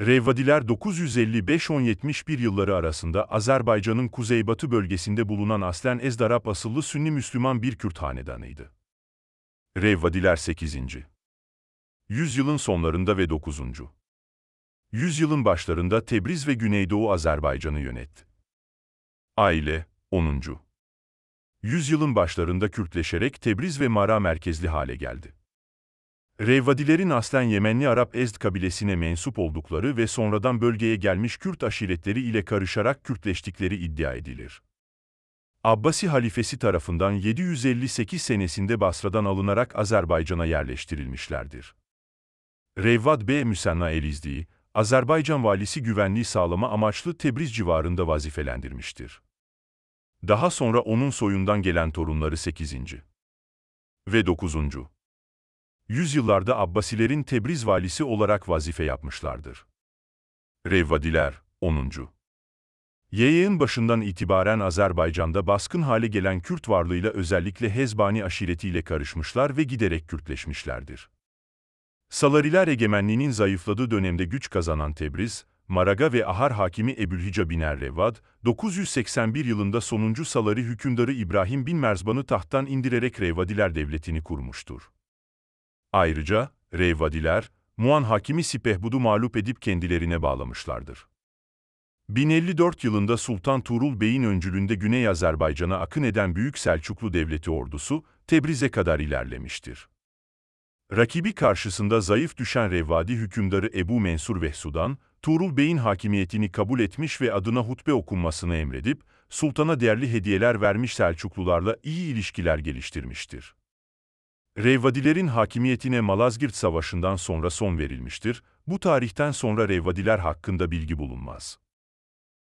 Revvadiler 955-1071 yılları arasında Azerbaycan'ın kuzeybatı bölgesinde bulunan aslen Ezdarap asıllı Sünni Müslüman bir Kürt hanedanıydı. Revvadiler 8. Yüzyılın sonlarında ve 9. Yüzyılın başlarında Tebriz ve Güneydoğu Azerbaycan'ı yönetti. Aile 10. Yüzyılın başlarında Kürtleşerek Tebriz ve Mara merkezli hale geldi. Revvadilerin aslen Yemenli Arap Ezd kabilesine mensup oldukları ve sonradan bölgeye gelmiş Kürt aşiretleri ile karışarak Kürtleştikleri iddia edilir. Abbasi halifesi tarafından 758 senesinde Basra'dan alınarak Azerbaycan'a yerleştirilmişlerdir. Revvad B. Müsenna Elizdi, Azerbaycan valisi güvenliği sağlama amaçlı Tebriz civarında vazifelendirmiştir. Daha sonra onun soyundan gelen torunları 8. ve 9 yüzyıllarda Abbasilerin Tebriz valisi olarak vazife yapmışlardır. Revvadiler 10. Yayın başından itibaren Azerbaycan'da baskın hale gelen Kürt varlığıyla özellikle Hezbani aşiretiyle karışmışlar ve giderek Kürtleşmişlerdir. Salariler egemenliğinin zayıfladığı dönemde güç kazanan Tebriz, Maraga ve Ahar hakimi Ebülhica Biner Revad, 981 yılında sonuncu Salari hükümdarı İbrahim bin Merzban'ı tahttan indirerek Revadiler devletini kurmuştur. Ayrıca Reyvadiler, Muan Hakimi Sipehbud'u mağlup edip kendilerine bağlamışlardır. 1054 yılında Sultan Tuğrul Bey'in öncülüğünde Güney Azerbaycan'a akın eden Büyük Selçuklu Devleti ordusu Tebriz'e kadar ilerlemiştir. Rakibi karşısında zayıf düşen Revvadi hükümdarı Ebu Mensur Vehsudan, Tuğrul Bey'in hakimiyetini kabul etmiş ve adına hutbe okunmasını emredip, sultana değerli hediyeler vermiş Selçuklularla iyi ilişkiler geliştirmiştir. Reyvadilerin hakimiyetine Malazgirt Savaşı'ndan sonra son verilmiştir, bu tarihten sonra Reyvadiler hakkında bilgi bulunmaz.